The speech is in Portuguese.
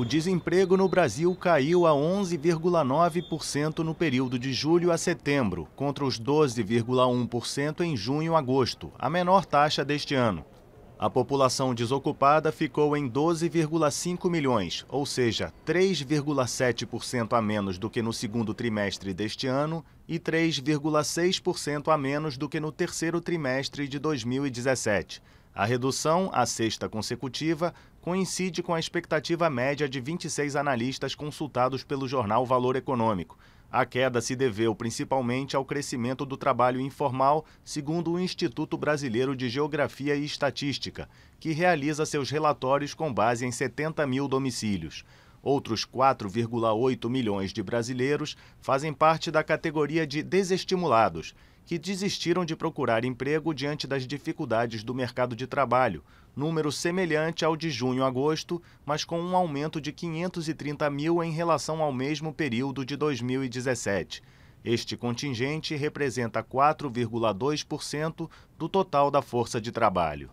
o desemprego no Brasil caiu a 11,9% no período de julho a setembro, contra os 12,1% em junho a agosto, a menor taxa deste ano. A população desocupada ficou em 12,5 milhões, ou seja, 3,7% a menos do que no segundo trimestre deste ano e 3,6% a menos do que no terceiro trimestre de 2017. A redução, a sexta consecutiva, coincide com a expectativa média de 26 analistas consultados pelo jornal Valor Econômico. A queda se deveu principalmente ao crescimento do trabalho informal, segundo o Instituto Brasileiro de Geografia e Estatística, que realiza seus relatórios com base em 70 mil domicílios. Outros 4,8 milhões de brasileiros fazem parte da categoria de desestimulados que desistiram de procurar emprego diante das dificuldades do mercado de trabalho, número semelhante ao de junho a agosto, mas com um aumento de 530 mil em relação ao mesmo período de 2017. Este contingente representa 4,2% do total da força de trabalho.